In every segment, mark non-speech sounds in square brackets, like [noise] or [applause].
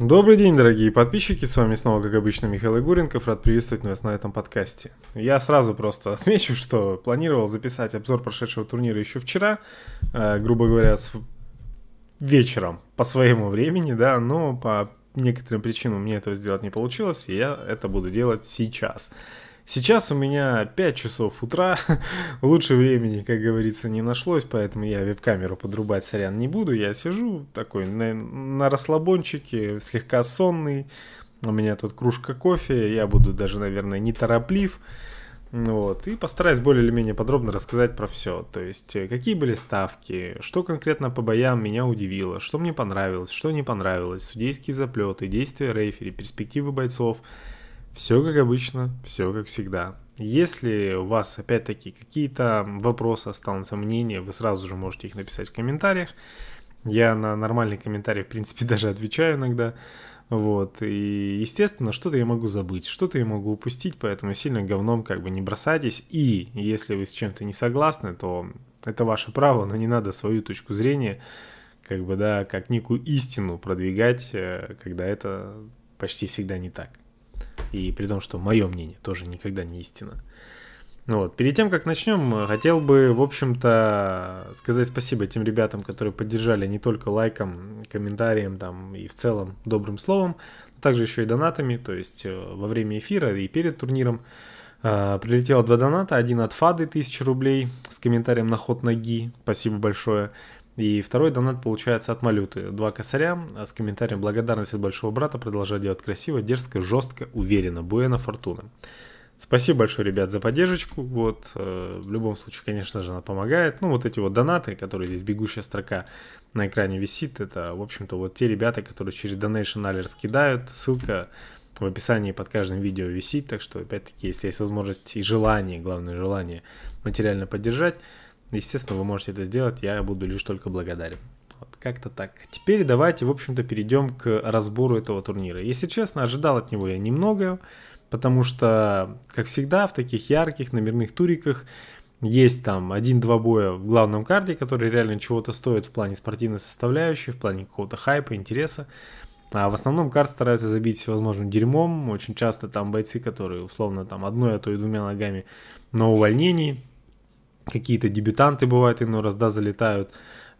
Добрый день, дорогие подписчики, с вами снова, как обычно, Михаил Игуренков, рад приветствовать вас на этом подкасте. Я сразу просто [laughs] отмечу, что планировал записать обзор прошедшего турнира еще вчера, э, грубо говоря, с вечером по своему времени, да, но по некоторым причинам мне этого сделать не получилось, и я это буду делать сейчас. Сейчас. Сейчас у меня 5 часов утра, [laughs] лучше времени, как говорится, не нашлось, поэтому я веб-камеру подрубать, сорян, не буду. Я сижу такой на, на расслабончике, слегка сонный, у меня тут кружка кофе, я буду даже, наверное, нетороплив. Вот, и постараюсь более или менее подробно рассказать про все. То есть, э, какие были ставки, что конкретно по боям меня удивило, что мне понравилось, что не понравилось, судейские заплеты, действия рейфери, перспективы бойцов – все как обычно, все как всегда. Если у вас опять-таки какие-то вопросы останутся, мнения, вы сразу же можете их написать в комментариях. Я на нормальные комментарии, в принципе, [laughs] даже отвечаю иногда. Вот, и, естественно, что-то я могу забыть, что-то я могу упустить, поэтому сильно говном как бы не бросайтесь. И если вы с чем-то не согласны, то это ваше право, но не надо свою точку зрения, как бы, да, как некую истину продвигать, э, когда это почти всегда не так. И при том, что мое мнение тоже никогда не истина. Ну вот. Перед тем, как начнем, хотел бы, в общем-то, сказать спасибо тем ребятам, которые поддержали не только лайком, комментарием там и в целом добрым словом, но также еще и донатами, то есть э, во время эфира и перед турниром. А, прилетело два доната, один от Фады 1000 рублей с комментарием на ход ноги, спасибо большое. И второй донат получается от Малюты. Два косаря а с комментарием «Благодарность от большого брата. Продолжай делать красиво, дерзко, жестко, уверенно. Буэна фортуна». Спасибо большое, ребят, за поддержку. Вот, э, в любом случае, конечно же, она помогает. Ну, вот эти вот донаты, которые здесь бегущая строка на экране висит, это, в общем-то, вот те ребята, которые через Donation Alert скидают. Ссылка в описании под каждым видео висит, так что, опять-таки, если есть возможность и желание, главное желание материально поддержать, Естественно, вы можете это сделать, я буду лишь только благодарен. Вот, как-то так. Теперь давайте, в общем-то, перейдем к разбору этого турнира. Если честно, ожидал от него я немного, потому что, как всегда, в таких ярких номерных туриках есть там один-два боя в главном карте, которые реально чего-то стоят в плане спортивной составляющей, в плане какого-то хайпа, интереса. А в основном карт стараются забить всевозможным дерьмом. Очень часто там бойцы, которые условно там одной, а то и двумя ногами на увольнении какие-то дебютанты бывают иной раз, да, залетают.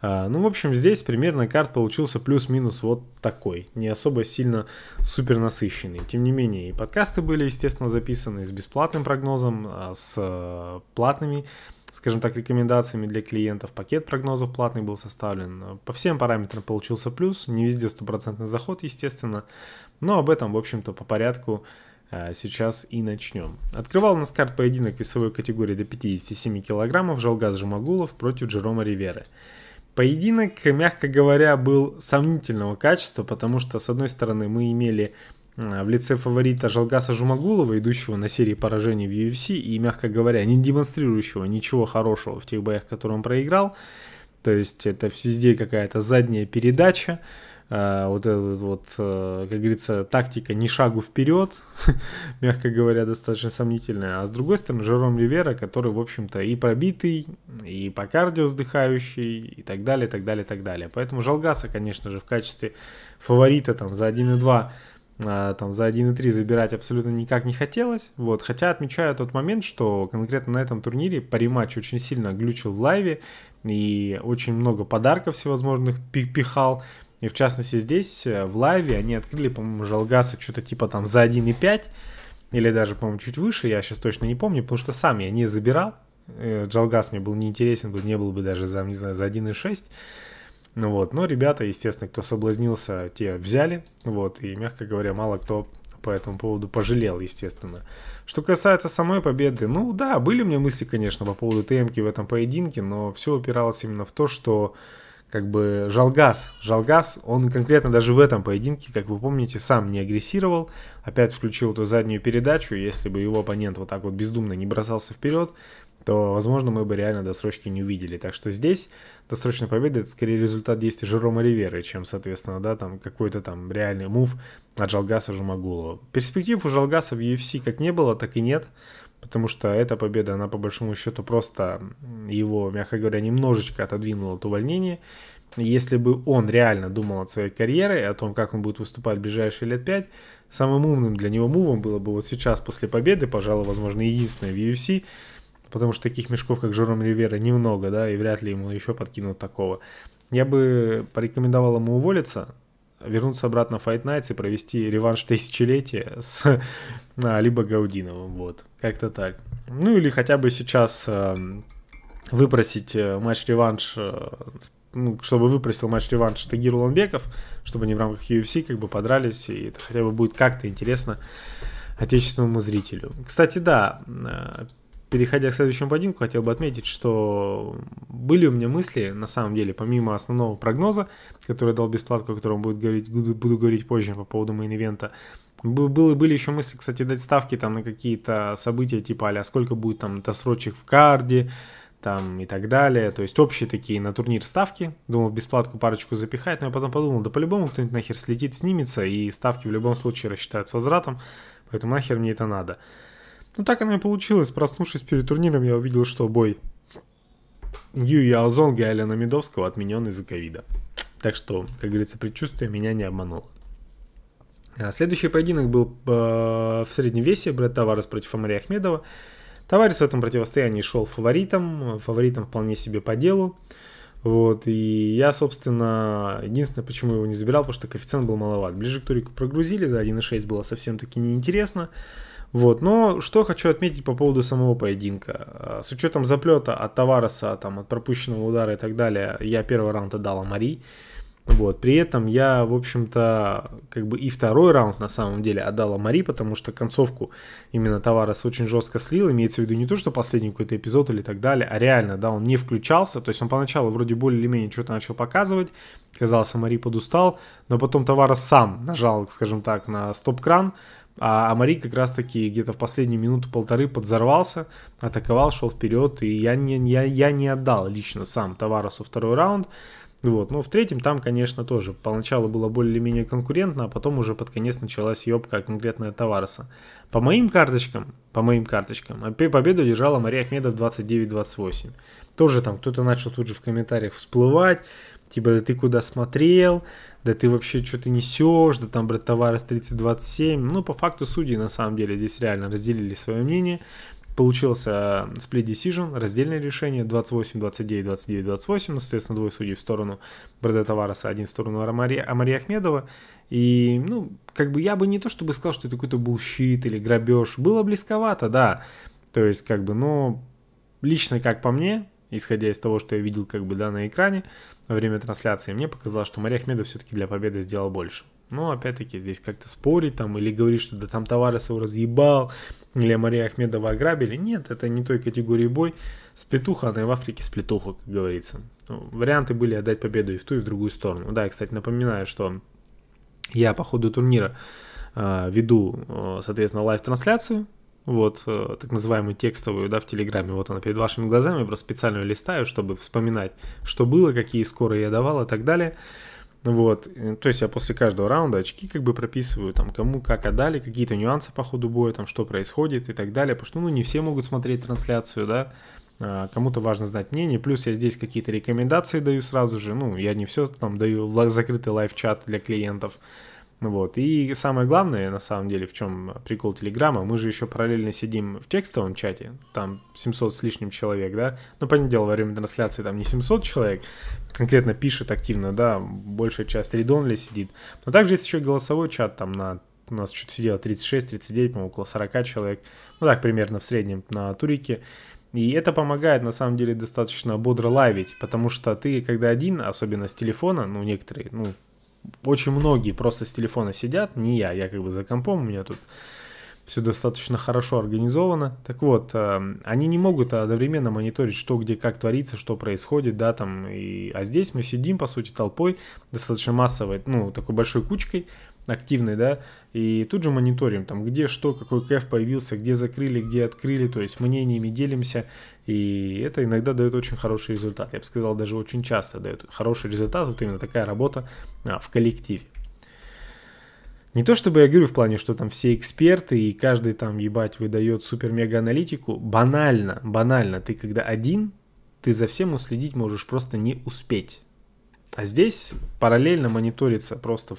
А, ну, в общем, здесь примерно карт получился плюс-минус вот такой, не особо сильно супер насыщенный. Тем не менее, и подкасты были, естественно, записаны с бесплатным прогнозом, а, с э, платными, скажем так, рекомендациями для клиентов. Пакет прогнозов платный был составлен. По всем параметрам получился плюс, не везде стопроцентный заход, естественно, но об этом, в общем-то, по порядку а, сейчас и начнем. Открывал нас карт поединок весовой категории до 57 килограммов Жалгаз Жумагулов против Джерома Риверы. Поединок, мягко говоря, был сомнительного качества, потому что, с одной стороны, мы имели а, в лице фаворита Жалгаса Жумагулова, идущего на серии поражений в UFC и, мягко говоря, не демонстрирующего ничего хорошего в тех боях, которые он проиграл. То есть это везде какая-то задняя передача, Э, вот эта вот, э, как говорится, тактика не шагу вперед», [laughs] мягко говоря, достаточно сомнительная. А с другой стороны, Жером Ривера, который, в общем-то, и пробитый, и по кардио вздыхающий, и так далее, так далее, так далее. Поэтому Жалгаса, конечно же, в качестве фаворита там за 1,2 э, там за 1,3 забирать абсолютно никак не хотелось. Вот. Хотя отмечаю тот момент, что конкретно на этом турнире париматч очень сильно глючил в лайве и очень много подарков всевозможных пихал. И в частности здесь, э, в лайве, они открыли, по-моему, Жалгаса что-то типа там за 1,5 или даже, по-моему, чуть выше, я сейчас точно не помню, потому что сам я не забирал. Джалгас э, мне был неинтересен, не был бы даже за, не знаю, за 1,6. Ну вот, но ребята, естественно, кто соблазнился, те взяли, вот, и, мягко говоря, мало кто по этому поводу пожалел, естественно. Что касается самой победы, ну да, были у меня мысли, конечно, по поводу ТМК в этом поединке, но все упиралось именно в то, что как бы Жалгас, Жалгас, он конкретно даже в этом поединке, как вы помните, сам не агрессировал, опять включил эту заднюю передачу, если бы его оппонент вот так вот бездумно не бросался вперед, то, возможно, мы бы реально досрочки не увидели. Так что здесь досрочная победа – это скорее результат действий Жерома Риверы, чем, соответственно, да, там какой-то там реальный мув от Жалгаса Жумагулова. Перспектив у Жалгаса в UFC как не было, так и нет потому что эта победа, она по большому счету просто его, мягко говоря, немножечко отодвинула от увольнения. Если бы он реально думал о своей карьере и о том, как он будет выступать в ближайшие лет пять, самым умным для него мувом было бы вот сейчас после победы, пожалуй, возможно, единственное в UFC, потому что таких мешков, как Жером Ривера, немного, да, и вряд ли ему еще подкинут такого. Я бы порекомендовал ему уволиться, вернуться обратно в Fight Nights и провести реванш тысячелетия с а, либо Гаудиновым, вот, как-то так. Ну или хотя бы сейчас эм, э, выпросить матч-реванш, э, ну, чтобы выпросил матч-реванш Тагир Уланбеков, чтобы они в рамках UFC как бы подрались, и это хотя бы будет как-то интересно отечественному зрителю. Кстати, да, э, переходя к следующему поединку, хотел бы отметить, что были у меня мысли, на самом деле, помимо основного прогноза, который я дал бесплатку, о котором буду говорить, буду, говорить позже по поводу мейн-ивента, были, были еще мысли, кстати, дать ставки там на какие-то события, типа, а сколько будет там досрочек в карде, там и так далее. То есть общие такие на турнир ставки. Думал в бесплатку парочку запихать, но я потом подумал, да по-любому кто-нибудь нахер слетит, снимется, и ставки в любом случае рассчитают с возвратом, поэтому нахер мне это надо. Ну так оно и получилось. Проснувшись перед турниром, я увидел, что бой Юи Алзонга и Алена Медовского отменен из-за ковида. Так что, как говорится, предчувствие меня не обмануло. А, следующий поединок был а, в среднем весе Брэд Таварес против Амари Ахмедова. Таварес в этом противостоянии шел фаворитом, фаворитом вполне себе по делу. Вот, и я, собственно, единственное, почему его не забирал, потому что коэффициент был маловат. Ближе к турику прогрузили, за 1.6 было совсем-таки неинтересно. Вот. Но что хочу отметить по поводу самого поединка. А, с учетом заплета от Товареса, там, от пропущенного удара и так далее, я первый раунд отдал Мари. Вот. При этом я, в общем-то, как бы и второй раунд на самом деле отдала Мари, потому что концовку именно Товарес очень жестко слил. Имеется в виду не то, что последний какой-то эпизод или так далее, а реально, да, он не включался. То есть он поначалу вроде более или менее что-то начал показывать. Казалось, Мари подустал, но потом Товарес сам нажал, скажем так, на стоп-кран. А, а Мари как раз-таки где-то в последнюю минуту-полторы подзорвался, атаковал, шел вперед, и я не, я, я не отдал лично сам Товаросу второй раунд. Вот. Но в третьем там, конечно, тоже поначалу было более-менее конкурентно, а потом уже под конец началась ёбка конкретная Товареса. По моим карточкам, по моим карточкам, а победу держала Мария Ахмедов 29-28. Тоже там кто-то начал тут же в комментариях всплывать, Типа, да ты куда смотрел, да ты вообще что-то несешь, да там братовара с 3027. Ну, по факту судьи на самом деле здесь реально разделили свое мнение. Получился э, split decision, раздельное решение 28, 29, 29, 28. Ну, соответственно, двое судей в сторону Брэда Тавараса, один в сторону Амари, Амари Ахмедова. И, ну, как бы я бы не то чтобы сказал, что это какой-то был булщит или грабеж. Было близковато, да. То есть, как бы, но лично, как по мне, исходя из того, что я видел как бы, да, на экране во время трансляции, мне показалось, что Мария Ахмедов все-таки для победы сделал больше. Но опять-таки здесь как-то спорить там или говорить, что да там Товарес его разъебал, или Мария Ахмедова ограбили. Нет, это не той категории бой. С петуха, она и в Африке с петуха, как говорится. Ну, варианты были отдать победу и в ту, и в другую сторону. Да, я, кстати, напоминаю, что я по ходу турнира э, веду, э, соответственно, лайв-трансляцию вот, э, так называемую текстовую, да, в Телеграме, вот она перед вашими глазами, просто специально листаю, чтобы вспоминать, что было, какие скорые я давал и так далее. Вот, то есть я после каждого раунда очки как бы прописываю, там, кому как отдали, какие-то нюансы по ходу боя, там, что происходит и так далее, потому что, ну, не все могут смотреть трансляцию, да, а, кому-то важно знать мнение, плюс я здесь какие-то рекомендации даю сразу же, ну, я не все там даю, закрытый лайв-чат для клиентов, вот. И самое главное, на самом деле, в чем прикол Телеграма, мы же еще параллельно сидим в текстовом чате, там 700 с лишним человек, да, но, ну, понятное дело, во время трансляции там не 700 человек, конкретно пишет активно, да, большая часть редонли сидит, но также есть еще голосовой чат, там на у нас что-то сидело 36-39, по-моему, около 40 человек, ну так примерно в среднем на турике, и это помогает, на самом деле, достаточно бодро лавить, потому что ты, когда один, особенно с телефона, ну, некоторые, ну, очень многие просто с телефона сидят, не я, я как бы за компом, у меня тут все достаточно хорошо организовано. Так вот, э, они не могут одновременно мониторить, что где, как творится, что происходит, да, там, и... а здесь мы сидим, по сути, толпой, достаточно массовой, ну, такой большой кучкой, активный, да, и тут же мониторим, там, где что, какой кэф появился, где закрыли, где открыли, то есть мнениями делимся, и это иногда дает очень хороший результат. Я бы сказал, даже очень часто дает хороший результат, вот именно такая работа а, в коллективе. Не то чтобы я говорю в плане, что там все эксперты и каждый там, ебать, выдает супер-мега-аналитику. Банально, банально. Ты когда один, ты за всем уследить можешь просто не успеть. А здесь параллельно мониторится просто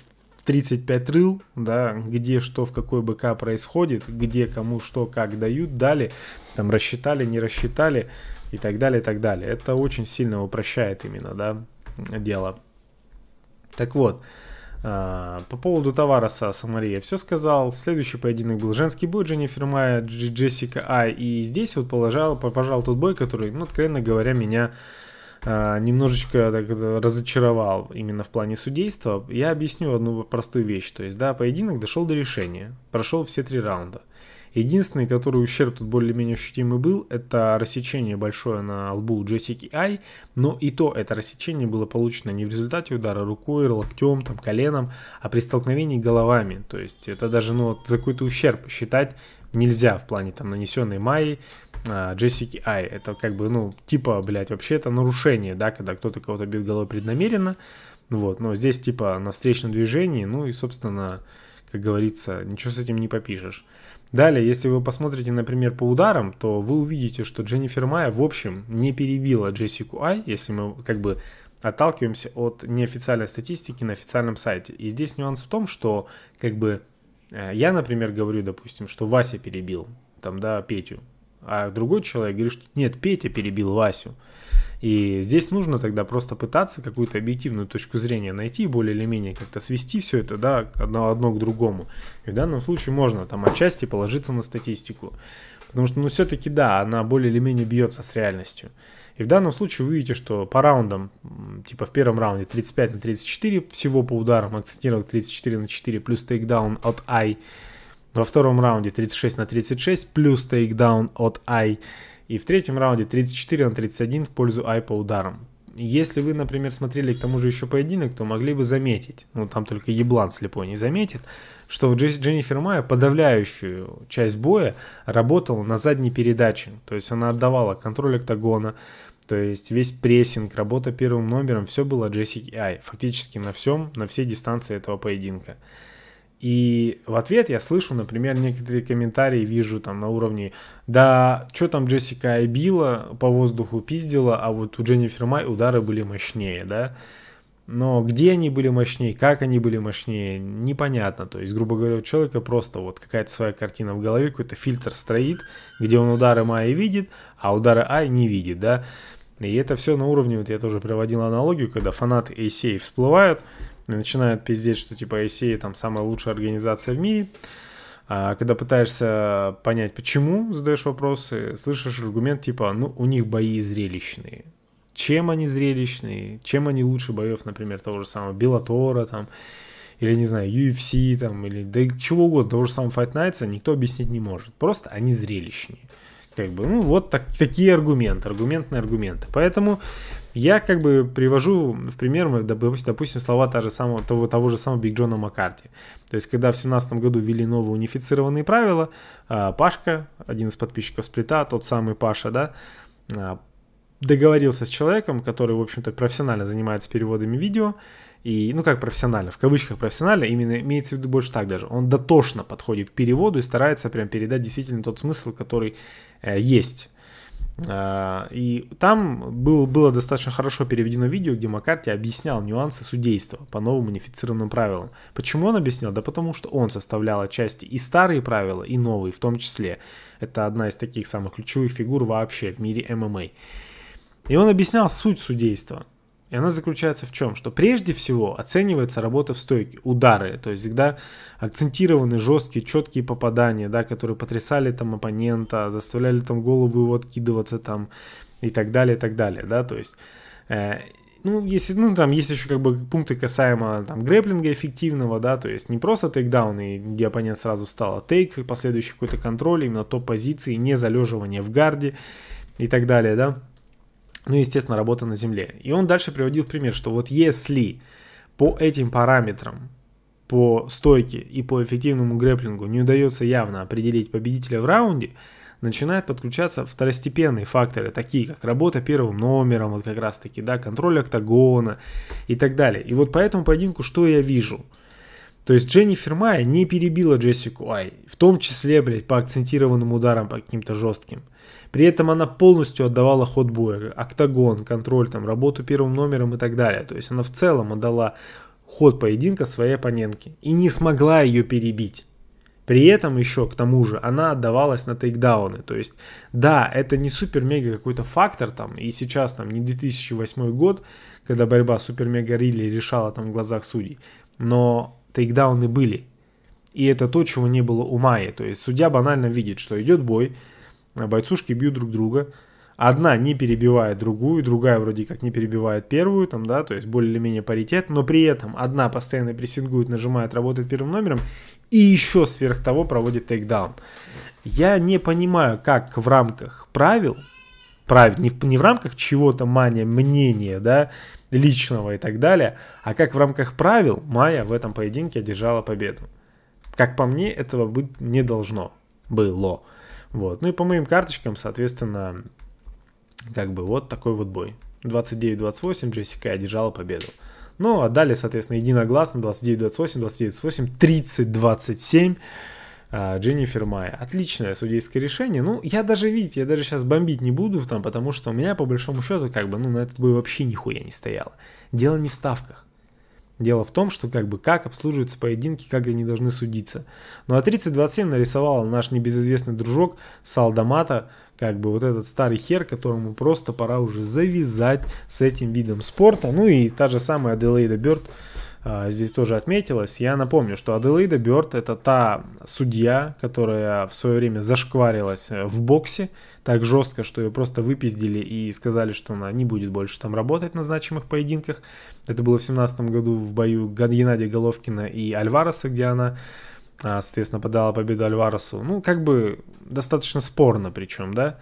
35 рыл, да, где что в какой БК происходит, где кому что как дают, дали, там рассчитали, не рассчитали и так далее, и так далее. Это очень сильно упрощает именно, да, дело. Так вот, а, по поводу товара Самария все сказал. Следующий поединок был женский бой Дженнифер Майя, Джессика Ай. И здесь вот положил пожал тот бой, который, ну, откровенно говоря, меня Э, немножечко так, разочаровал именно в плане судейства, я объясню одну простую вещь. То есть, да, поединок дошел до решения, прошел все три раунда. Единственный, который ущерб тут более-менее ощутимый был, это рассечение большое на лбу Джессики Ай, но и то это рассечение было получено не в результате удара рукой, локтем, там, коленом, а при столкновении головами. То есть это даже ну, за какой-то ущерб считать нельзя в плане там нанесенной Майи а, Джессики Ай. Это как бы, ну, типа, блядь, вообще это нарушение, да, когда кто-то кого-то бьет головой преднамеренно. Вот, но здесь типа на встречном движении, ну и, собственно, как говорится, ничего с этим не попишешь. Далее, если вы посмотрите, например, по ударам, то вы увидите, что Дженнифер Майя, в общем, не перебила Джессику Ай, если мы как бы отталкиваемся от неофициальной статистики на официальном сайте. И здесь нюанс в том, что как бы э, я, например, говорю, допустим, что Вася перебил, там, да, Петю. А другой человек говорит, что нет, Петя перебил Васю. И здесь нужно тогда просто пытаться какую-то объективную точку зрения найти, более или менее как-то свести все это, да, одно, одно к другому. И в данном случае можно там отчасти положиться на статистику. Потому что, ну, все-таки, да, она более или менее бьется с реальностью. И в данном случае вы видите, что по раундам, типа в первом раунде 35 на 34, всего по ударам акцентировал 34 на 4, плюс тейкдаун от Ай. Во втором раунде 36 на 36 плюс тейкдаун от Ай. И в третьем раунде 34 на 31 в пользу Ай по ударам. Если вы, например, смотрели к тому же еще поединок, то могли бы заметить, ну там только еблан слепой не заметит, что Дженнифер Майя подавляющую часть боя работала на задней передаче. То есть она отдавала контроль октагона, то есть весь прессинг, работа первым номером, все было Джессики Ай. Фактически на всем, на всей дистанции этого поединка. И в ответ я слышу, например, некоторые комментарии вижу там на уровне «Да, что там Джессика Айбила по воздуху пиздила, а вот у Дженнифер Май удары были мощнее, да?» Но где они были мощнее, как они были мощнее, непонятно. То есть, грубо говоря, у человека просто вот какая-то своя картина в голове, какой-то фильтр строит, где он удары Май видит, а удары Ай не видит, да? И это все на уровне, вот я тоже приводил аналогию, когда фанаты ACA всплывают – и начинают пиздеть, что типа ICA там самая лучшая организация в мире. А когда пытаешься понять, почему, задаешь вопросы, слышишь аргумент типа, ну, у них бои зрелищные. Чем они зрелищные? Чем они лучше боев, например, того же самого Беллатора там, или, не знаю, UFC там, или да чего угодно, того же самого Fight Nights, никто объяснить не может. Просто они зрелищнее. Как бы, ну, вот так, такие аргументы, аргументные аргументы. Поэтому я как бы привожу в пример, допустим, слова того, же самого, того, того же самого Биг Джона Маккарти. То есть, когда в 2017 году ввели новые унифицированные правила, а, Пашка, один из подписчиков сплита, тот самый Паша, да, а, договорился с человеком, который, в общем-то, профессионально занимается переводами видео, и, ну как профессионально, в кавычках профессионально, именно имеется в виду больше так даже, он дотошно подходит к переводу и старается прям передать действительно тот смысл, который Э, есть. Э, и там был, было достаточно хорошо переведено видео, где Маккарти объяснял нюансы судейства по новым унифицированным правилам. Почему он объяснял? Да потому что он составлял отчасти и старые правила, и новые в том числе. Это одна из таких самых ключевых фигур вообще в мире ММА. И он объяснял суть судейства. И она заключается в чем? Что прежде всего оценивается работа в стойке, удары, то есть всегда акцентированы жесткие, четкие попадания, да, которые потрясали там оппонента, заставляли там голову его откидываться там и так далее, и так далее, да, то есть... Э, ну, если, ну, там есть еще как бы пункты касаемо там грэплинга эффективного, да, то есть не просто тейкдаун, и где оппонент сразу встал, а тейк, последующий какой-то контроль, именно топ позиции, не залеживание в гарде и так далее, да ну, естественно, работа на Земле. И он дальше приводил пример, что вот если по этим параметрам, по стойке и по эффективному грэплингу не удается явно определить победителя в раунде, начинают подключаться второстепенные факторы, такие как работа первым номером, вот как раз таки, да, контроль октагона и так далее. И вот по этому поединку что я вижу? То есть Дженнифер Майя не перебила Джессику Ай, в том числе, блядь, по акцентированным ударам, по каким-то жестким. При этом она полностью отдавала ход боя, октагон, контроль, там, работу первым номером и так далее. То есть она в целом отдала ход поединка своей оппонентке и не смогла ее перебить. При этом еще, к тому же, она отдавалась на тейкдауны. То есть, да, это не супер-мега какой-то фактор там, и сейчас там не 2008 год, когда борьба супер-мега-рилли решала там в глазах судей, но тейкдауны были. И это то, чего не было у Майи. То есть судья банально видит, что идет бой, а бойцушки бьют друг друга, одна не перебивает другую, другая вроде как не перебивает первую, там, да, то есть более или менее паритет, но при этом одна постоянно прессингует, нажимает, работает первым номером и еще сверх того проводит тейкдаун. Я не понимаю, как в рамках правил, правил не, в, не в рамках чего-то мания, мнения, да, личного и так далее, а как в рамках правил Майя в этом поединке одержала победу. Как по мне, этого быть не должно было. Вот. Ну и по моим карточкам, соответственно, как бы вот такой вот бой. 29-28 Джессика одержала победу. Ну, а далее, соответственно, единогласно 29-28, 29-28, 30-27 Дженнифер Майя. Отличное судейское решение. Ну, я даже, видите, я даже сейчас бомбить не буду там, потому что у меня, по большому счету, как бы, ну, на этот бой вообще нихуя не стояло. Дело не в ставках. Дело в том, что как бы как обслуживаются поединки, как они должны судиться. Ну а 3027 нарисовал наш небезызвестный дружок Салдамата, как бы вот этот старый хер, которому просто пора уже завязать с этим видом спорта. Ну и та же самая Делейда Бёрд, а, здесь тоже отметилась. Я напомню, что Аделаида Бёрд это та судья, которая в свое время зашкварилась э, в боксе так жестко, что ее просто выпиздили и сказали, что она не будет больше там работать на значимых поединках. Это было в 2017 году в бою Геннадия Головкина и Альвареса, где она а, соответственно, подала победу Альваресу. Ну, как бы достаточно спорно причем, да?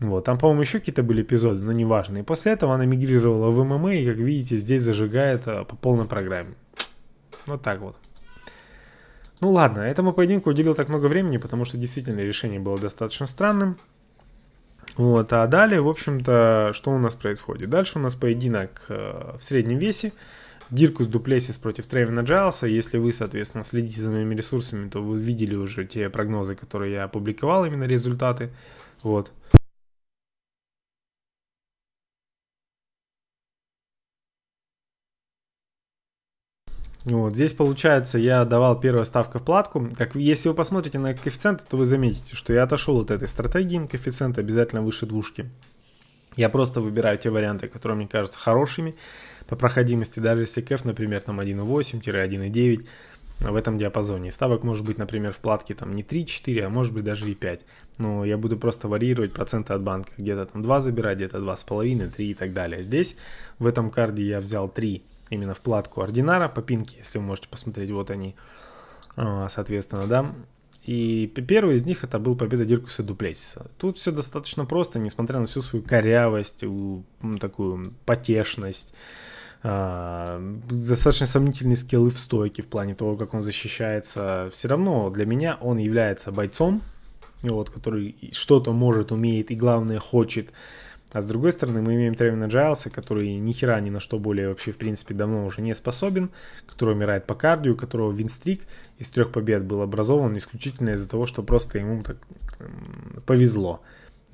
Вот, там, по-моему, еще какие-то были эпизоды, но неважно. И после этого она мигрировала в ММА, и, как видите, здесь зажигает э, по полной программе. Вот так вот. Ну ладно, этому поединку уделил так много времени, потому что действительно решение было достаточно странным. Вот, а далее, в общем-то, что у нас происходит? Дальше у нас поединок э, в среднем весе. Диркус Дуплесис против Тревина Джайлса. Если вы, соответственно, следите за моими ресурсами, то вы видели уже те прогнозы, которые я опубликовал, именно результаты. Вот. Вот, здесь получается, я давал первая ставка в платку. Как, если вы посмотрите на коэффициент, то вы заметите, что я отошел от этой стратегии. Коэффициент обязательно выше двушки. Я просто выбираю те варианты, которые мне кажутся хорошими по проходимости, даже если кэф, например, там 1.8-1.9 а в этом диапазоне. ставок может быть, например, в платке там не 3-4, а может быть даже и 5. Но я буду просто варьировать проценты от банка. Где-то там 2 забирать, где-то 2,5, 3 и так далее. Здесь в этом карде я взял 3 именно вкладку ординара по пинке, если вы можете посмотреть, вот они, а, соответственно, да. И первый из них это был победа Диркуса Дуплесиса. Тут все достаточно просто, несмотря на всю свою корявость, такую потешность, а, достаточно сомнительные скиллы в стойке в плане того, как он защищается. Все равно для меня он является бойцом, вот, который что-то может, умеет и, главное, хочет. А с другой стороны, мы имеем термин Джайлса, который ни хера ни на что более вообще, в принципе, давно уже не способен, который умирает по кардию, у которого винстрик из трех побед был образован исключительно из-за того, что просто ему так повезло.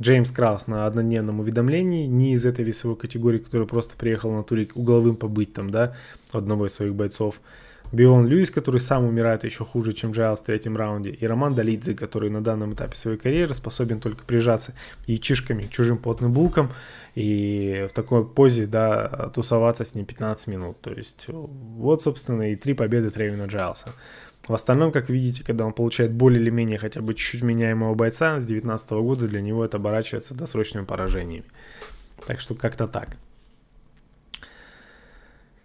Джеймс Краус на однодневном уведомлении, не из этой весовой категории, который просто приехал на турик угловым побыть там, да, одного из своих бойцов. Бион Льюис, который сам умирает еще хуже, чем Джайлс в третьем раунде, и Роман Долидзе, который на данном этапе своей карьеры способен только прижаться яичишками к чужим плотным булкам и в такой позе, да, тусоваться с ним 15 минут. То есть вот, собственно, и три победы Тревина Джайлса. В остальном, как видите, когда он получает более или менее хотя бы чуть-чуть меняемого бойца, с 2019 года для него это оборачивается досрочными поражениями. Так что как-то так.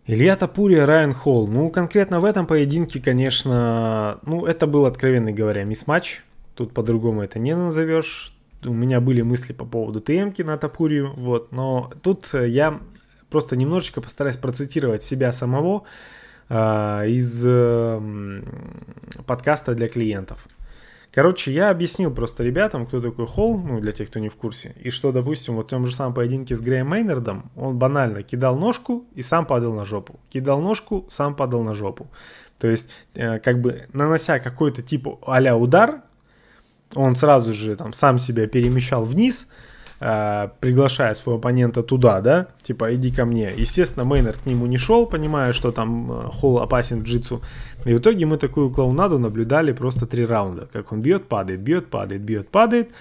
Илья Тапурия, Райан Холл. Ну, конкретно в этом поединке, конечно, ну, это был, откровенно говоря, мисс-матч. Тут по-другому это не назовешь. У меня были мысли по поводу ТМки на Тапурию, вот. Но тут э, я просто немножечко постараюсь процитировать себя самого э, из э, подкаста для клиентов. Короче, я объяснил просто ребятам, кто такой Холл, ну, для тех, кто не в курсе, и что, допустим, вот в том же самом поединке с Греем Мейнардом, он банально кидал ножку и сам падал на жопу. Кидал ножку, сам падал на жопу. То есть, э, как бы нанося какой-то типа а удар, он сразу же там сам себя перемещал вниз – Э, приглашая своего оппонента туда, да, типа иди ко мне. Естественно, Мейнер к нему не шел, понимая, что там э, Холл опасен в джитсу. И в итоге мы такую клоунаду наблюдали просто три раунда, как он бьет, падает, бьет, падает, бьет, падает.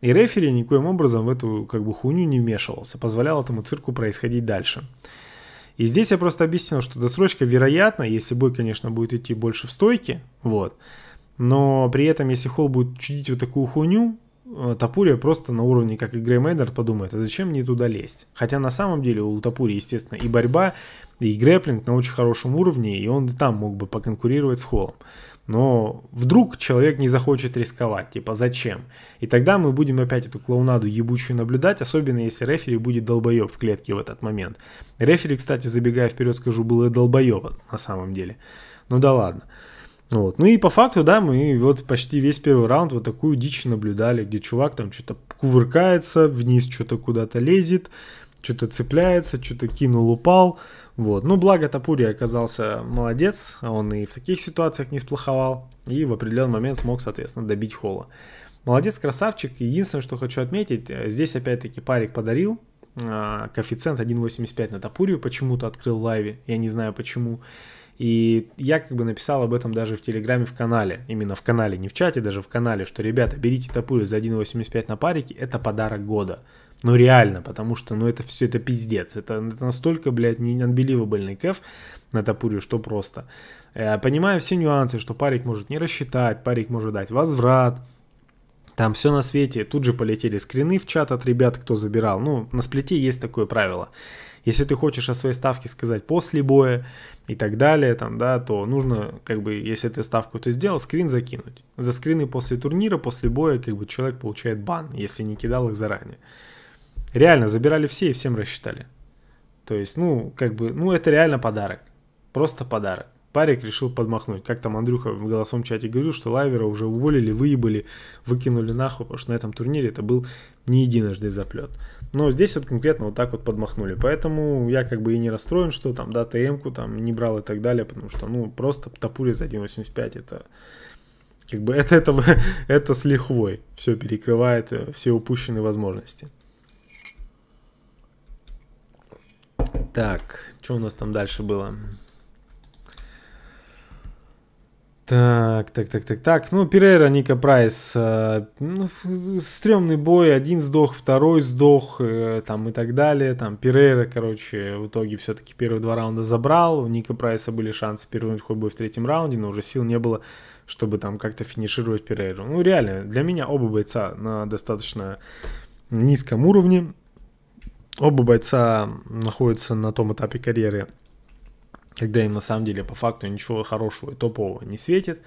И рефери никоим образом в эту как бы хуйню не вмешивался, позволял этому цирку происходить дальше. И здесь я просто объяснил, что досрочка вероятна, если бой, конечно, будет идти больше в стойке, вот, но при этом, если Холл будет чудить вот такую хуйню, Э, Тапурия просто на уровне, как и Грей Мейнер, подумает, а зачем мне туда лезть? Хотя на самом деле у Тапури, естественно, и борьба, и грэплинг на очень хорошем уровне, и он и там мог бы поконкурировать с Холлом. Но вдруг человек не захочет рисковать, типа зачем? И тогда мы будем опять эту клоунаду ебучую наблюдать, особенно если рефери будет долбоеб в клетке в этот момент. Рефери, кстати, забегая вперед, скажу, был и долбоеб на самом деле. Ну да ладно. Вот. Ну и по факту, да, мы вот почти весь первый раунд вот такую дичь наблюдали, где чувак там что-то кувыркается, вниз что-то куда-то лезет, что-то цепляется, что-то кинул, упал. Вот. Ну, благо Тапури оказался молодец, а он и в таких ситуациях не сплоховал, и в определенный момент смог, соответственно, добить Холла. Молодец, красавчик. Единственное, что хочу отметить, э, здесь опять-таки парик подарил, а, коэффициент 1.85 на Тапурию почему-то открыл в лайве, я не знаю Почему? И я как бы написал об этом даже в Телеграме в канале, именно в канале, не в чате, даже в канале, что, ребята, берите топую за 1.85 на парике, это подарок года. Ну реально, потому что, ну это все, это пиздец. Это, это настолько, блядь, не unbelievable кэф на топурию, что просто. Я э, понимаю все нюансы, что парик может не рассчитать, парик может дать возврат, там все на свете. Тут же полетели скрины в чат от ребят, кто забирал. Ну, на сплите есть такое правило. Если ты хочешь о своей ставке сказать после боя и так далее, там, да, то нужно, как бы, если ты ставку ты сделал, скрин закинуть. За скрины после турнира, после боя, как бы, человек получает бан, если не кидал их заранее. Реально, забирали все и всем рассчитали. То есть, ну, как бы, ну, это реально подарок. Просто подарок. Парик решил подмахнуть. Как там Андрюха в голосовом чате говорил, что Лайвера уже уволили, выебали, выкинули нахуй, потому что на этом турнире это был не единожды заплет. Но здесь вот конкретно вот так вот подмахнули. Поэтому я как бы и не расстроен, что там, да, ТМ-ку там не брал и так далее, потому что, ну, просто топули за 1.85 это... Как бы [laughs] это, это, это с лихвой все перекрывает, все упущенные возможности. Так, что у нас там дальше было? Так, так, так, так, так. Ну, Перейра, Ника Прайс. Э, ну, стрёмный бой. Один сдох, второй сдох, э, там и так далее. Там Перейра, короче, в итоге все таки первые два раунда забрал. У Ника Прайса были шансы перевернуть хоть бой в третьем раунде, но уже сил не было, чтобы там как-то финишировать Перейру. Ну, реально, для меня оба бойца на достаточно низком уровне. Оба бойца находятся на том этапе карьеры, когда им на самом деле по факту ничего хорошего и топового не светит.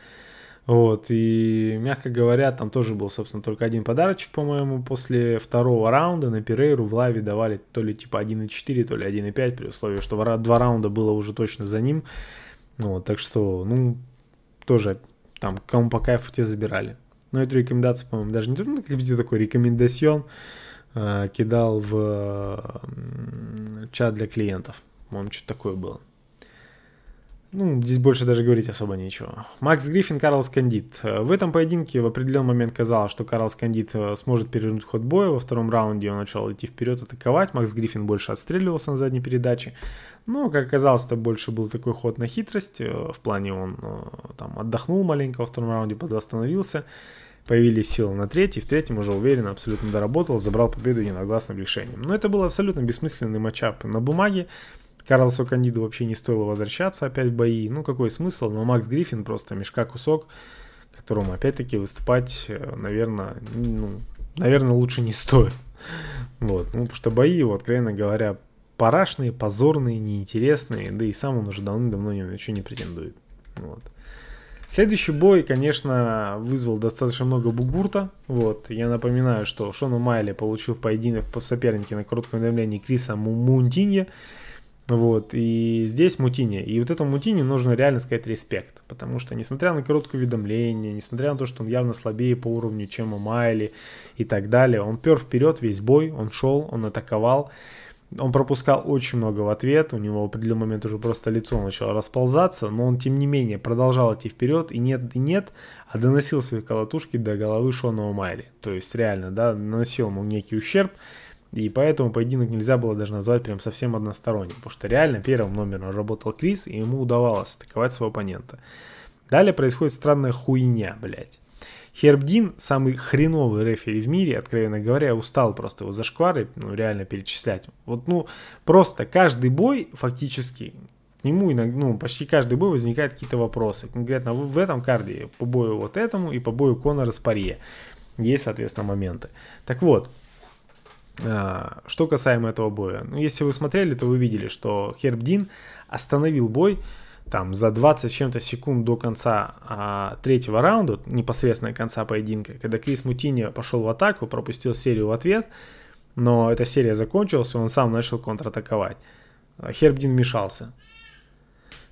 Вот, и, мягко говоря, там тоже был, собственно, только один подарочек, по-моему, после второго раунда на Перейру в лаве давали то ли типа 1.4, то ли 1.5, при условии, что два раунда было уже точно за ним. Ну вот, так что, ну, тоже там, кому по кайфу те забирали. Но эту рекомендацию, по-моему, даже не то, ну, как бы такой рекомендацион э, кидал в э, чат для клиентов. По-моему, что-то такое было. Ну, здесь больше даже говорить особо нечего. Макс Гриффин, Карлос Кандид. Э, в этом поединке в определенный момент казалось, что Карлос Кандид э, сможет перевернуть ход боя. Во втором раунде он начал идти вперед, атаковать. Макс Гриффин больше отстреливался на задней передаче. Но, как оказалось, это больше был такой ход на хитрость. Э, в плане он там отдохнул маленько во втором раунде, подостановился. Появились силы на третий, в третьем уже уверенно абсолютно доработал, забрал победу единогласным решением. Но это был абсолютно бессмысленный матчап на бумаге. Карлосу Кандиду вообще не стоило возвращаться опять в бои. Ну, какой смысл? Но Макс Гриффин просто мешка кусок, которому опять-таки выступать, э, наверное, ну, наверное, лучше не стоит. [laughs] Вот, ну, потому что бои, его, откровенно говоря, парашные, позорные, неинтересные, да и сам он уже давным-давно ни на что не претендует. Вот. Следующий бой, конечно, вызвал достаточно много бугурта. Вот, я напоминаю, что Шону Майли получил поединок по сопернике на коротком давлении Криса Мунтинья. Вот, и здесь мутине. И вот этому мутине нужно реально сказать респект, потому что, несмотря на короткое уведомление, несмотря на то, что он явно слабее по уровню, чем у Майли и так далее, он пер вперед весь бой, он шел, он атаковал, он пропускал очень много в ответ, у него в определенный момент уже просто лицо начало расползаться, но он, тем не менее, продолжал идти вперед, и нет, и нет, а доносил свои колотушки до головы Шона Майли. То есть, реально, да, наносил ему некий ущерб, и поэтому поединок нельзя было даже назвать прям совсем односторонним, потому что реально первым номером работал Крис, и ему удавалось атаковать своего оппонента. Далее происходит странная хуйня, блядь. Херб Дин, самый хреновый рефери в мире, откровенно говоря, устал просто его за шквары, ну, реально перечислять. Вот, ну, просто каждый бой фактически, к нему, ну, почти каждый бой возникают какие-то вопросы. Конкретно «Ну, в этом карде по бою вот этому и по бою Конора с Парье. Есть, соответственно, моменты. Так вот, а, что касаемо этого боя, ну, если вы смотрели, то вы видели, что Херб Дин остановил бой там за 20 с чем-то секунд до конца а, третьего раунда, непосредственно конца поединка, когда Крис Мутини пошел в атаку, пропустил серию в ответ, но эта серия закончилась, и он сам начал контратаковать. Херб Дин вмешался.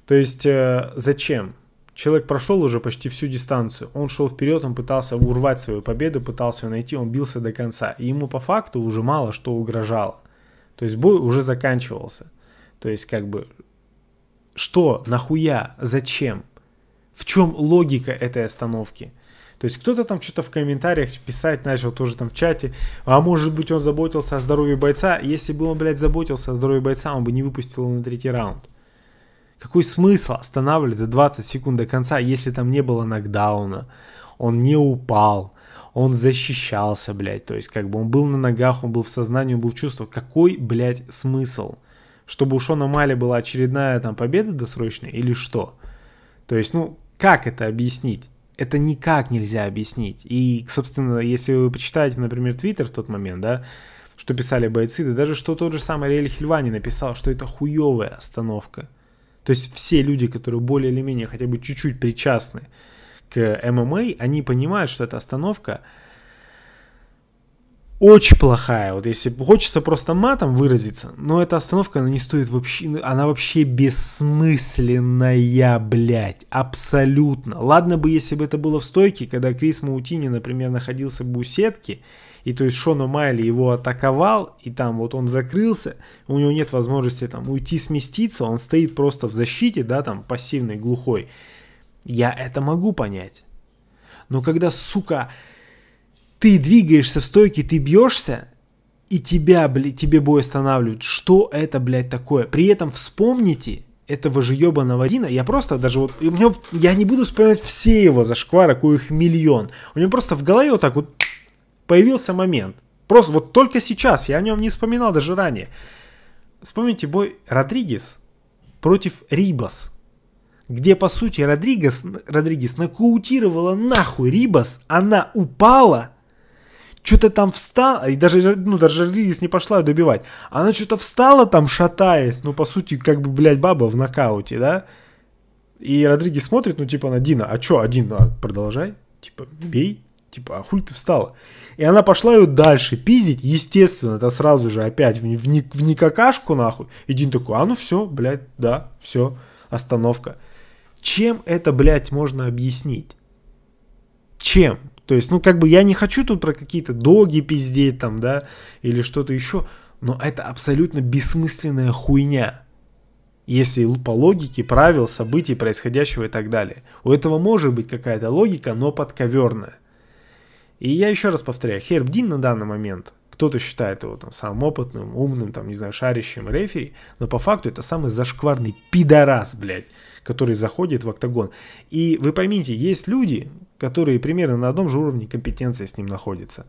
То есть э, зачем? Человек прошел уже почти всю дистанцию. Он шел вперед, он пытался урвать свою победу, пытался ее найти, он бился до конца. И ему по факту уже мало что угрожало. То есть бой уже заканчивался. То есть как бы что, нахуя, зачем? В чем логика этой остановки? То есть кто-то там что-то в комментариях писать начал, тоже там в чате. А может быть он заботился о здоровье бойца? Если бы он, блядь, заботился о здоровье бойца, он бы не выпустил его на третий раунд. Какой смысл останавливать за 20 секунд до конца, если там не было нокдауна? Он не упал, он защищался, блядь. То есть, как бы он был на ногах, он был в сознании, он был в чувствах. Какой, блядь, смысл? Чтобы у Шона Мали была очередная там победа досрочная или что? То есть, ну, как это объяснить? Это никак нельзя объяснить. И, собственно, если вы почитаете, например, Твиттер в тот момент, да, что писали бойцы, да даже что тот же самый Рель Хильвани написал, что это хуевая остановка. То есть все люди, которые более или менее хотя бы чуть-чуть причастны к ММА, они понимают, что эта остановка очень плохая. Вот если хочется просто матом выразиться, но эта остановка, она не стоит вообще, она вообще бессмысленная, блядь, абсолютно. Ладно бы, если бы это было в стойке, когда Крис Маутини, например, находился бы у сетки, и то есть Шон Майли его атаковал, и там вот он закрылся, у него нет возможности там уйти сместиться, он стоит просто в защите, да, там пассивный, глухой. Я это могу понять. Но когда, сука, ты двигаешься в стойке, ты бьешься, и тебя, блядь, тебе бой останавливают. Что это, блядь, такое? При этом вспомните, этого же ебаного Дина, я просто даже вот, у меня, я не буду вспоминать все его зашквары, коих миллион. У меня просто в голове вот так вот появился момент. Просто вот только сейчас, я о нем не вспоминал даже ранее. Вспомните бой Родригес против Рибас, где по сути Родригес, Родригес нокаутировала нахуй Рибас, она упала, что-то там встала, и даже, ну, даже Родригес не пошла ее добивать, она что-то встала там, шатаясь, ну, по сути, как бы, блядь, баба в нокауте, да, и Родригес смотрит, ну, типа, на Дина, а чё, один, а, продолжай, типа, бей, Типа, а хуй ты встала? И она пошла ее дальше пиздить, естественно, это сразу же опять в, в, не, в никакашку нахуй. И Дин такой, а ну все, блядь, да, все, остановка. Чем это, блядь, можно объяснить? Чем? То есть, ну, как бы я не хочу тут про какие-то доги пиздеть там, да, или что-то еще, но это абсолютно бессмысленная хуйня. Если по логике правил событий происходящего и так далее. У этого может быть какая-то логика, но подковерная. И я еще раз повторяю, Херб Дин на данный момент, кто-то считает его там самым опытным, умным, там, не знаю, шарящим рефери, но по факту это самый зашкварный пидорас, блядь, который заходит в октагон. И вы поймите, есть люди, которые примерно на одном же уровне компетенции с ним находятся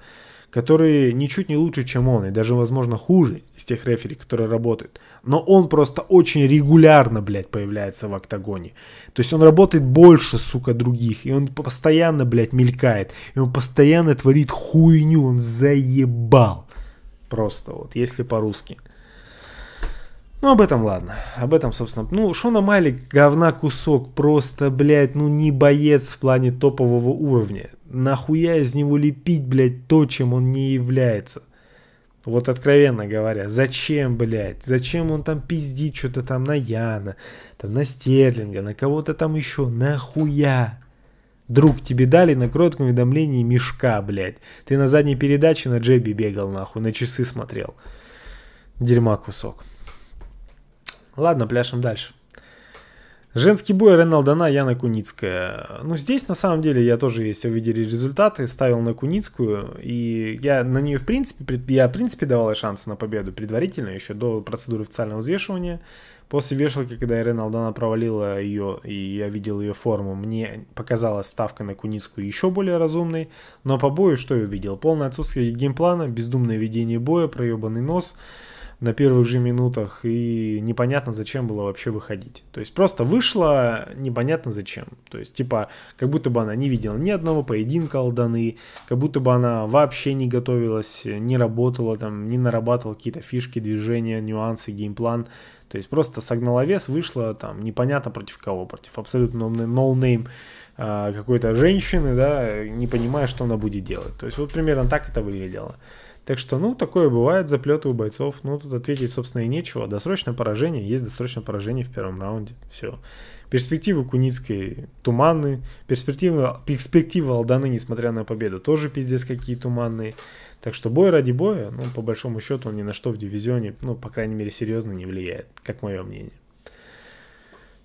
которые ничуть не лучше, чем он, и даже, возможно, хуже из тех рефери, которые работают. Но он просто очень регулярно, блядь, появляется в октагоне. То есть он работает больше, сука, других, и он постоянно, блядь, мелькает, и он постоянно творит хуйню, он заебал. Просто вот, если по-русски. Ну, об этом ладно. Об этом, собственно. Ну, Шона Майли говна кусок. Просто, блядь, ну не боец в плане топового уровня нахуя из него лепить, блядь, то, чем он не является. Вот откровенно говоря, зачем, блядь, зачем он там пиздит что-то там на Яна, там на Стерлинга, на кого-то там еще, нахуя? Друг, тебе дали на коротком уведомлении мешка, блядь. Ты на задней передаче на джебе бегал, нахуй, на часы смотрел. Дерьма кусок. Ладно, пляшем дальше. Женский бой Ренал Дана, Яна Куницкая. Ну, здесь, на самом деле, я тоже, если вы видели результаты, ставил на Куницкую. И я на нее, в принципе, я, в принципе, давал шансы на победу предварительно, еще до процедуры официального взвешивания. После вешалки, когда Ирена Алдана провалила ее, и я видел ее форму, мне показалась ставка на Куницкую еще более разумной. Но по бою что я увидел? Полное отсутствие геймплана, бездумное ведение боя, проебанный нос – на первых же минутах, и непонятно, зачем было вообще выходить. То есть просто вышла непонятно зачем. То есть типа, как будто бы она не видела ни одного поединка Алданы, как будто бы она вообще не готовилась, не работала там, не нарабатывала какие-то фишки, движения, нюансы, геймплан. То есть просто согнала вес, вышла там непонятно против кого, против абсолютно ноунейм no а, какой-то женщины, да, не понимая, что она будет делать. То есть вот примерно так это выглядело. Так что, ну, такое бывает, заплеты у бойцов. Ну, тут ответить, собственно, и нечего. Досрочное поражение есть досрочное поражение в первом раунде. Все. Перспективы Куницкой туманные. Перспективы, перспективы Алданы, несмотря на победу, тоже пиздец какие туманные. Так что бой ради боя, ну, по большому счету, он ни на что в дивизионе, ну, по крайней мере, серьезно не влияет, как мое мнение.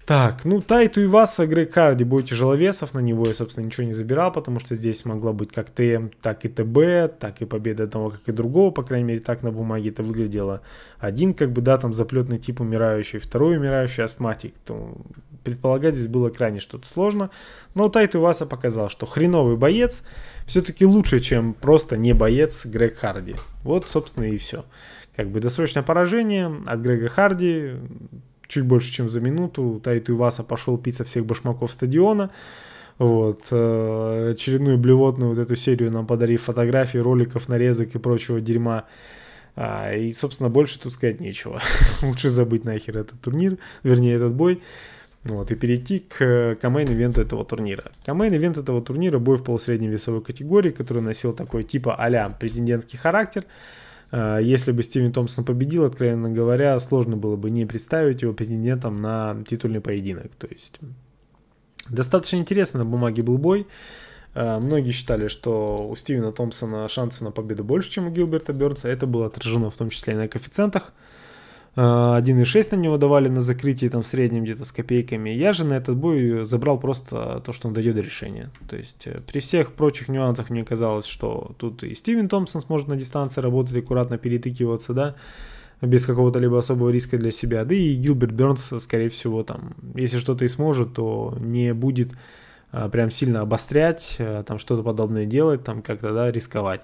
Так, ну Тайту и Васа игры Карди будет тяжеловесов, на него я, собственно, ничего не забирал, потому что здесь могла быть как ТМ, так и ТБ, так и победа одного, как и другого, по крайней мере, так на бумаге это выглядело. Один, как бы, да, там заплетный тип умирающий, второй умирающий астматик. То предполагать здесь было крайне что-то сложно, но Тайту и Васа показал, что хреновый боец все-таки лучше, чем просто не боец Грег Харди. Вот, собственно, и все. Как бы досрочное поражение от Грега Харди чуть больше, чем за минуту. Таит Иваса пошел пить со всех башмаков стадиона. Вот. Э, очередную блевотную вот эту серию нам подарив фотографии, роликов, нарезок и прочего дерьма. А, и, собственно, больше тут сказать нечего. [laughs] Лучше забыть нахер этот турнир, вернее, этот бой. Вот, и перейти к камейн-ивенту этого турнира. Камейн-ивент этого турнира бой в полусредней весовой категории, который носил такой типа а претендентский характер. А, если бы Стивен Томпсон победил, откровенно говоря, сложно было бы не представить его претендентом на титульный поединок. То есть достаточно интересно на бумаге был бой. А, многие считали, что у Стивена Томпсона шансы на победу больше, чем у Гилберта Бернса. Это было отражено в том числе и на коэффициентах. 1,6 э, на него давали на закрытии там в среднем где-то с копейками. Я же на этот бой забрал просто то, что он дойдет до решения. То есть э, при всех прочих нюансах мне казалось, что тут и Стивен Томпсон сможет на дистанции работать, аккуратно перетыкиваться, да, без какого-то либо особого риска для себя. Да и Гилберт Бернс, скорее всего, там, если что-то и сможет, то не будет э, прям сильно обострять, там что-то подобное делать, там как-то, да, рисковать.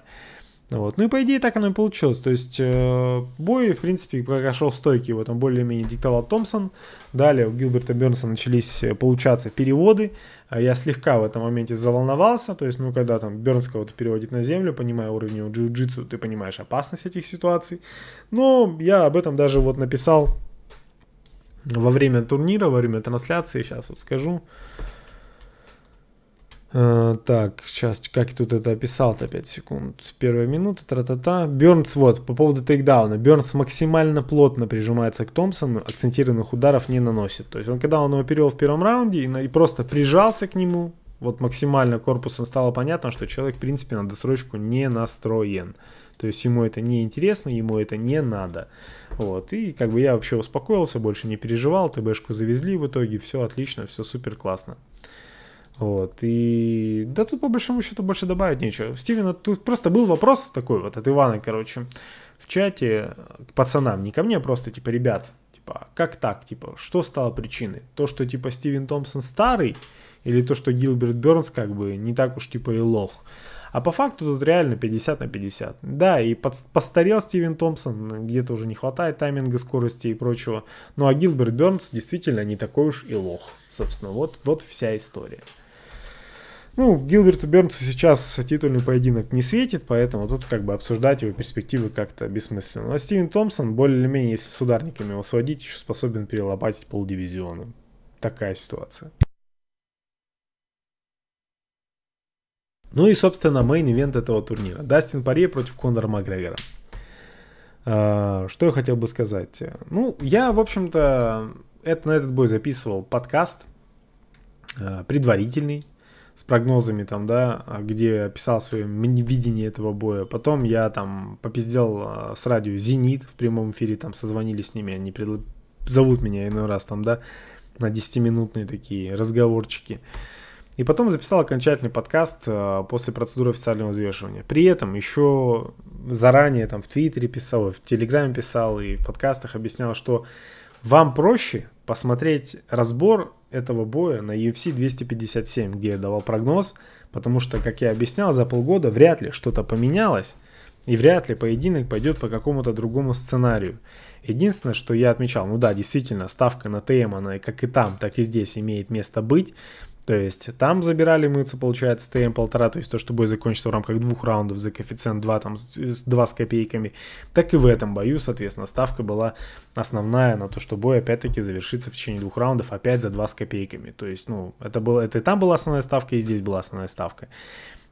Вот. Ну и по идее так оно и получилось. То есть э, бой, в принципе, прошел стойкий. Вот он более-менее диктовал Томпсон. Далее у Гилберта Бернса начались э, получаться переводы. А я слегка в этом моменте заволновался. То есть, ну, когда там Бернс кого-то переводит на землю, понимая уровень джиу-джитсу, ты понимаешь опасность этих ситуаций. Но я об этом даже вот написал во время турнира, во время трансляции. Сейчас вот скажу. Э, так, сейчас, как я тут это описал-то, 5 секунд. Первая минута, тра-та-та. Бернс, вот, по поводу тейкдауна. Бернс максимально плотно прижимается к Томпсону, акцентированных ударов не наносит. То есть он, когда он его перевел в первом раунде и, и просто прижался к нему, вот максимально корпусом стало понятно, что человек, в принципе, на досрочку не настроен. То есть ему это не интересно, ему это не надо. Вот, и как бы я вообще успокоился, больше не переживал, ТБшку завезли в итоге, все отлично, все супер классно. Вот, и да тут по большому счету больше добавить нечего. Стивена, тут просто был вопрос такой вот от Ивана, короче, в чате к пацанам, не ко мне, а просто типа, ребят, типа, а как так, типа, что стало причиной? То, что типа Стивен Томпсон старый, или то, что Гилберт Бернс как бы не так уж типа и лох. А по факту тут реально 50 на 50. Да, и под, постарел Стивен Томпсон, где-то уже не хватает тайминга, скорости и прочего. Ну а Гилберт Бернс действительно не такой уж и лох. Собственно, вот, вот вся история. Ну, Гилберту Бернсу сейчас титульный поединок не светит, поэтому тут как бы обсуждать его перспективы как-то бессмысленно. Но Стивен Томпсон, более-менее, если с ударниками его сводить, еще способен перелопатить полдивизиона. Такая ситуация. Ну и, собственно, мейн-ивент этого турнира. Дастин Паре против Конора Макгрегора. А, что я хотел бы сказать? Ну, я, в общем-то, это, на этот бой записывал подкаст а, предварительный с прогнозами там, да, а, где описал свое видение этого боя. Потом я там попиздел а, с радио «Зенит» в прямом эфире, там созвонились с ними, они предл... зовут меня иной раз там, да, на 10-минутные такие разговорчики. И потом записал окончательный подкаст а, после процедуры официального взвешивания. При этом еще заранее там в Твиттере писал, в Телеграме писал, и в подкастах объяснял, что вам проще посмотреть разбор этого боя на UFC 257, где я давал прогноз, потому что, как я объяснял, за полгода вряд ли что-то поменялось, и вряд ли поединок пойдет по какому-то другому сценарию. Единственное, что я отмечал, ну да, действительно, ставка на ТМ, она как и там, так и здесь имеет место быть, то есть там забирали мыться, получается, ТМ полтора, то есть то, что бой закончится в рамках двух раундов за коэффициент 2, там, 2 э, с копейками. Так и в этом бою, соответственно, ставка была основная на то, что бой опять-таки завершится в течение двух раундов опять за 2 с копейками. То есть, ну, это, было, это и там была основная ставка, и здесь была основная ставка.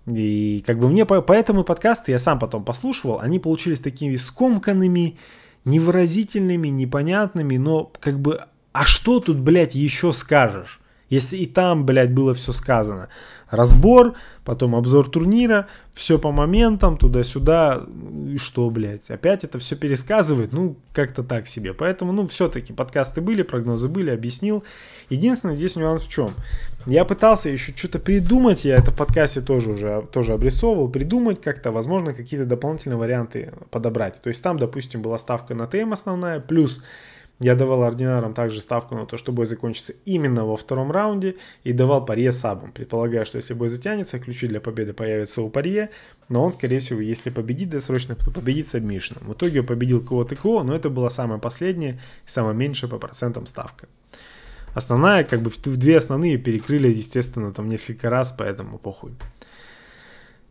И как бы мне поэтому подкасты я сам потом послушивал, они получились такими скомканными, невыразительными, непонятными, но как бы, а что тут, блядь, еще скажешь? Если и там, блядь, было все сказано. Разбор, потом обзор турнира, все по моментам, туда-сюда. Ну и что, блядь, опять это все пересказывает? Ну, как-то так себе. Поэтому, ну, все-таки подкасты были, прогнозы были, объяснил. Единственное, здесь нюанс в чем. Я пытался еще что-то придумать, я это в подкасте тоже уже тоже обрисовывал, придумать как-то, возможно, какие-то дополнительные варианты подобрать. То есть там, допустим, была ставка на ТМ основная, плюс я давал ординарам также ставку на то, что бой закончится именно во втором раунде, и давал паре сабам, предполагая, что если бой затянется, ключи для победы появятся у паре, но он, скорее всего, если победит досрочно, то победит с сабмишином. В итоге победил кого-то кого, но это была самая последняя и самая меньшая по процентам ставка. Основная, как бы, в две основные перекрыли, естественно, там несколько раз, поэтому похуй.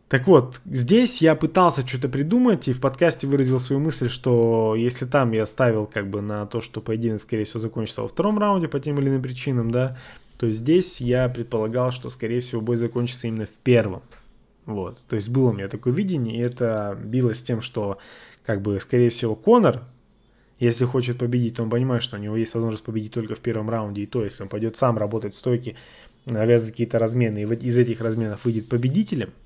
Так вот, здесь я пытался что-то придумать и в подкасте выразил свою мысль, что если там я ставил как бы на то, что поединок, скорее всего, закончится во втором раунде по тем или иным причинам, да, то здесь я предполагал, что, скорее всего, бой закончится именно в первом. Вот, то есть было у меня такое видение, и это билось с тем, что, как бы, скорее всего, Конор, если хочет победить, то он понимает, что у него есть возможность победить только в первом раунде, и то, если он пойдет сам работать в стойке, навязывать какие-то размены, и из этих разменов выйдет победителем –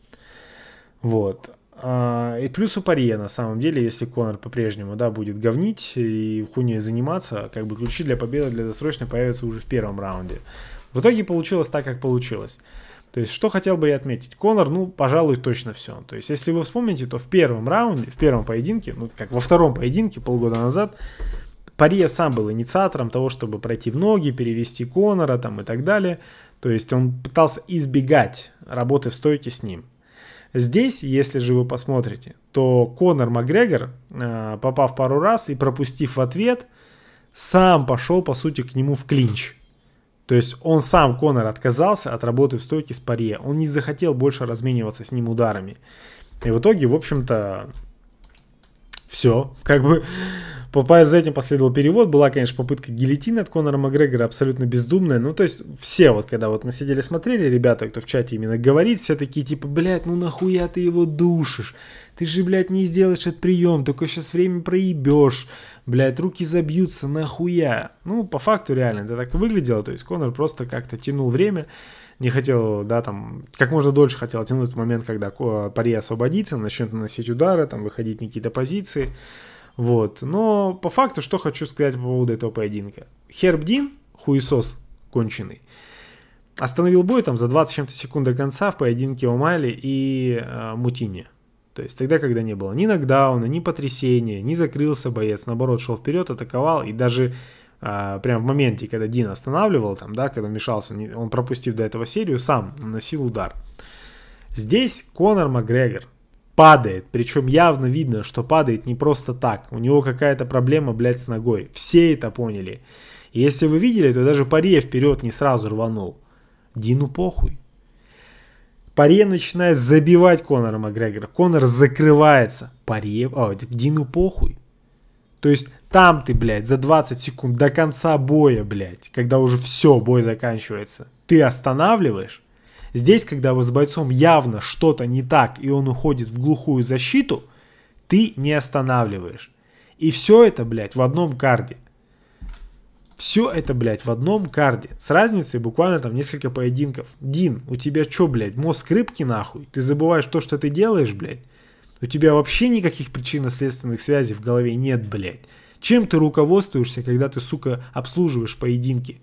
вот. А, и плюс у Парье, на самом деле, если Конор по-прежнему, да, будет говнить и хуйней заниматься, как бы ключи для победы для досрочной появятся уже в первом раунде. В итоге получилось так, как получилось. То есть, что хотел бы я отметить? Конор, ну, пожалуй, точно все. То есть, если вы вспомните, то в первом раунде, в первом поединке, ну, как во втором поединке полгода назад, Пария сам был инициатором того, чтобы пройти в ноги, перевести Конора там и так далее. То есть, он пытался избегать работы в стойке с ним. Здесь, если же вы посмотрите, то Конор Макгрегор, э, попав пару раз и пропустив в ответ, сам пошел, по сути, к нему в клинч. То есть он сам, Конор, отказался от работы в стойке с паре. Он не захотел больше размениваться с ним ударами. И в итоге, в общем-то, все. Как бы за этим последовал перевод. Была, конечно, попытка гильотины от Конора Макгрегора, абсолютно бездумная. Ну, то есть, все вот, когда вот мы сидели смотрели, ребята, кто в чате именно говорит, все такие, типа, блядь, ну нахуя ты его душишь? Ты же, блядь, не сделаешь этот прием, только сейчас время проебешь. Блядь, руки забьются, нахуя? Ну, по факту реально это так и выглядело. То есть, Конор просто как-то тянул время не хотел, да, там, как можно дольше хотел тянуть момент, когда э, Пари освободится, начнет наносить удары, там, выходить на какие-то позиции. Вот. Но по факту, что хочу сказать по поводу этого поединка. Херб Дин, хуесос конченый, остановил бой там за 20 чем-то секунд до конца в поединке Омали и э, Мутини. То есть тогда, когда не было ни нокдауна, ни потрясения, не закрылся боец, наоборот, шел вперед, атаковал, и даже э, прям в моменте, когда Дин останавливал, там, да, когда мешался, он пропустив до этого серию, сам наносил удар. Здесь Конор Макгрегор падает. Причем явно видно, что падает не просто так. У него какая-то проблема, блядь, с ногой. Все это поняли. И если вы видели, то даже Паре вперед не сразу рванул. Дину похуй. Паре начинает забивать Конора Макгрегора. Конор закрывается. Паре... О, а, Дину похуй. То есть там ты, блядь, за 20 секунд до конца боя, блядь, когда уже все, бой заканчивается, ты останавливаешь Здесь, когда вы с бойцом явно что-то не так, и он уходит в глухую защиту, ты не останавливаешь. И все это, блядь, в одном карде. Все это, блядь, в одном карде. С разницей буквально там несколько поединков. Дин, у тебя что, блядь, мозг рыбки нахуй? Ты забываешь то, что ты делаешь, блядь? У тебя вообще никаких причинно-следственных связей в голове нет, блядь. Чем ты руководствуешься, когда ты, сука, обслуживаешь поединки?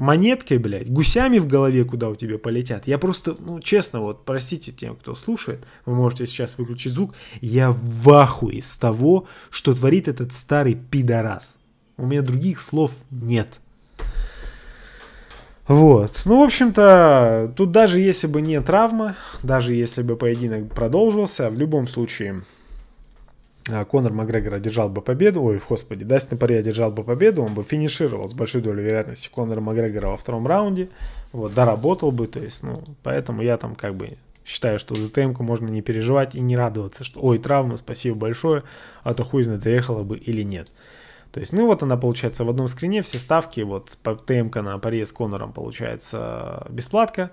монеткой, блядь, гусями в голове, куда у тебя полетят. Я просто, ну, честно, вот, простите тем, кто слушает, вы можете сейчас выключить звук, я в ахуе с того, что творит этот старый пидорас. У меня других слов нет. Вот. Ну, в общем-то, тут даже если бы не травма, даже если бы поединок продолжился, в любом случае, а, Конор Макгрегор одержал бы победу, ой, господи, Дастин Пари одержал бы победу, он бы финишировал с большой долей вероятности Конора Макгрегора во втором раунде, вот, доработал бы, то есть, ну, поэтому я там как бы считаю, что за ТМ можно не переживать и не радоваться, что, ой, травма, спасибо большое, а то хуй знает, заехала бы или нет. То есть, ну вот она получается в одном скрине, все ставки, вот, по ТМ на паре с Конором получается бесплатка,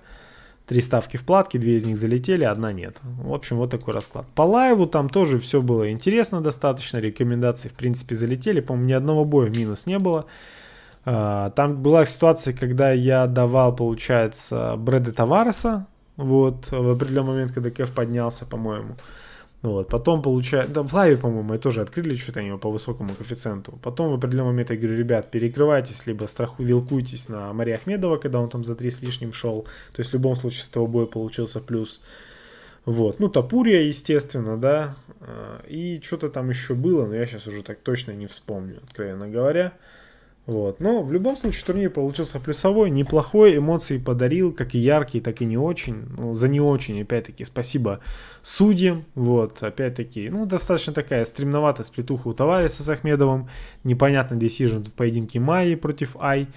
Три ставки в платке, две из них залетели, одна нет. В общем, вот такой расклад. По лайву там тоже все было интересно достаточно. Рекомендации, в принципе, залетели. По-моему, ни одного боя минус не было. А, там была ситуация, когда я давал, получается, Брэда Тавареса. Вот, в определенный момент, когда Кев поднялся, по-моему. Вот. Потом получаю... Да, в лайве, по-моему, мы тоже открыли что-то него по высокому коэффициенту. Потом в определенный момент я говорю, ребят, перекрывайтесь, либо страху вилкуйтесь на Мария Ахмедова, когда он там за три с лишним шел. То есть в любом случае с этого боя получился плюс. Вот. Ну, Тапурия, естественно, да. Э, и что-то там еще было, но я сейчас уже так точно не вспомню, откровенно говоря. Вот. Но в любом случае турнир получился плюсовой, неплохой, эмоции подарил, как и яркие, так и не очень. Ну, за не очень, опять-таки, спасибо судьям. Вот, опять-таки, ну, достаточно такая стремноватая сплетуха у Тавариса с Ахмедовым. Непонятный десижн в поединке Майи против Ай.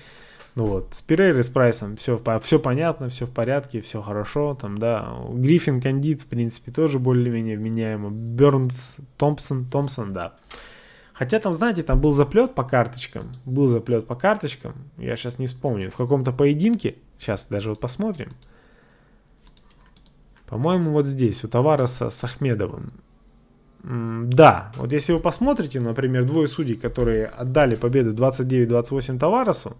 Ну вот, с Перейрой, с Прайсом все, все понятно, все в порядке, все хорошо, там, да. Гриффин, Кандид, в принципе, тоже более-менее вменяемо. Бернс, Томпсон, Томпсон, да. Хотя там, знаете, там был заплет по карточкам, был заплет по карточкам, я сейчас не вспомню, в каком-то поединке, сейчас даже вот посмотрим – по-моему, вот здесь, у товара со, с Ахмедовым. Да, вот если вы посмотрите, например, двое судей, которые отдали победу 29-28 Таваросу,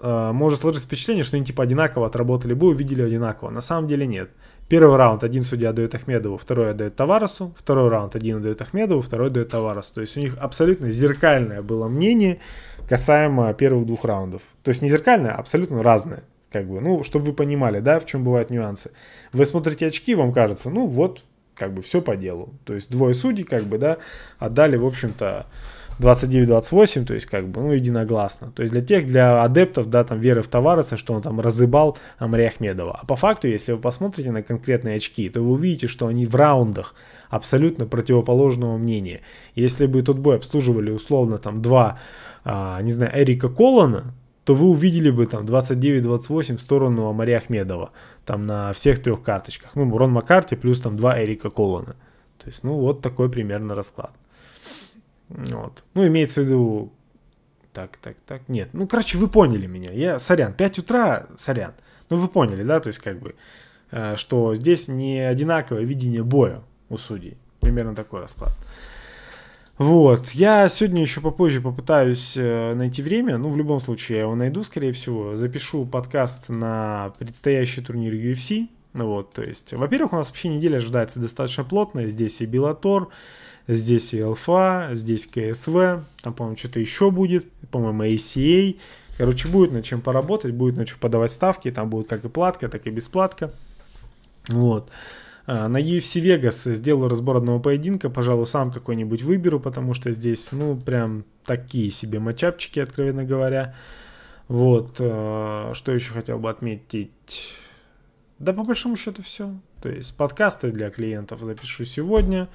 э, может сложиться впечатление, что они типа одинаково отработали бой, увидели одинаково. На самом деле нет. Первый раунд один судья отдает Ахмедову, второй отдает Таваросу, второй раунд один отдает Ахмедову, второй отдает Таваросу. То есть у них абсолютно зеркальное было мнение касаемо первых двух раундов. То есть не зеркальное, а абсолютно разное. Как бы, ну, чтобы вы понимали, да, в чем бывают нюансы. Вы смотрите очки, вам кажется, ну вот, как бы все по делу. То есть двое судей, как бы, да, отдали, в общем-то, 29-28, то есть как бы, ну, единогласно. То есть для тех, для адептов, да, там, веры в Товареса, что он там разыбал Амри Ахмедова. А по факту, если вы посмотрите на конкретные очки, то вы увидите, что они в раундах абсолютно противоположного мнения. Если бы тот бой обслуживали условно там два, а, не знаю, Эрика Колона, то вы увидели бы там 29-28 в сторону Амари Ахмедова. Там на всех трех карточках. Ну, Рон Маккарти плюс там два Эрика Колона. То есть, ну, вот такой примерно расклад. Вот. Ну, имеется в виду... Так, так, так, нет. Ну, короче, вы поняли меня. Я, сорян, 5 утра, сорян. Ну, вы поняли, да, то есть, как бы, э, что здесь не одинаковое видение боя у судей. Примерно такой расклад. Вот, я сегодня еще попозже попытаюсь э, найти время, ну, в любом случае, я его найду, скорее всего, запишу подкаст на предстоящий турнир UFC, вот, то есть, во-первых, у нас вообще неделя ожидается достаточно плотная, здесь и Белатор, здесь и ЛФА, здесь КСВ, там, по-моему, что-то еще будет, по-моему, ACA, короче, будет над чем поработать, будет на чем подавать ставки, там будет как и платка, так и бесплатка, вот, вот. А, на UFC Vegas сделаю разбор одного поединка, пожалуй, сам какой-нибудь выберу, потому что здесь, ну, прям такие себе матчапчики, откровенно говоря. Вот, э, что еще хотел бы отметить? Да, по большому счету, все. То есть, подкасты для клиентов запишу сегодня.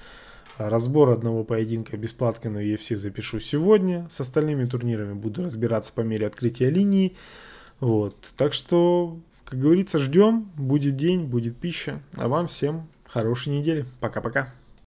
Разбор одного поединка бесплатно на UFC запишу сегодня. С остальными турнирами буду разбираться по мере открытия линии. Вот. Так что как говорится, ждем, будет день, будет пища. А вам всем хорошей недели. Пока-пока.